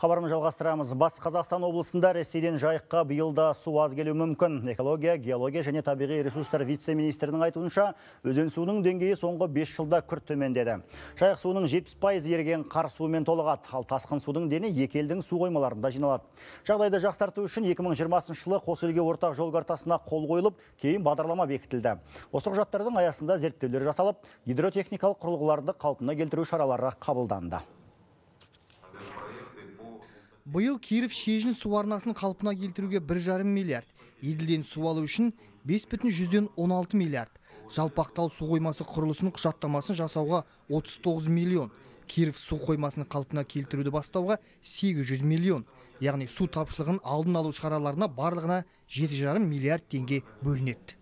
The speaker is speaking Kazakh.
хабарым жалғастырамыз. Бас Қазақстан облысында Ресейден жайыққа бұйылда су аз келуі мүмкін. Экология, геология және табиғи ресурстар вице-министрінің айтуынша, өзен суының деңгейі соңғы 5 жылда күрт төмендеді. Жайық суының 70% ерген қар суымен толығады, ал тасқын судың дені екелдің су қоймаларында жиналады. Жағдайды жақсарту үшін 2020 жылы қос ортақ жол картасына қол қойылып, кейін бағдарлама бекітілді. Осы құжаттардың аясында зерттеулер жасалып, гидротехникалық құрылғыларды қалпына келтіру шаралары қабылданды биыл киров шежін су арнасын қалпына келтіруге 1,5 миллиард еділден су алу үшін бес жүзден миллиард жалпақтал су қоймасы құрылысының құжаттамасын жасауға 39 миллион киров су қоймасын қалпына келтіруді бастауға 800 миллион яғни су тапшылығын алдын алу шараларына барлығына 7,5 миллиард теңге бөлінеді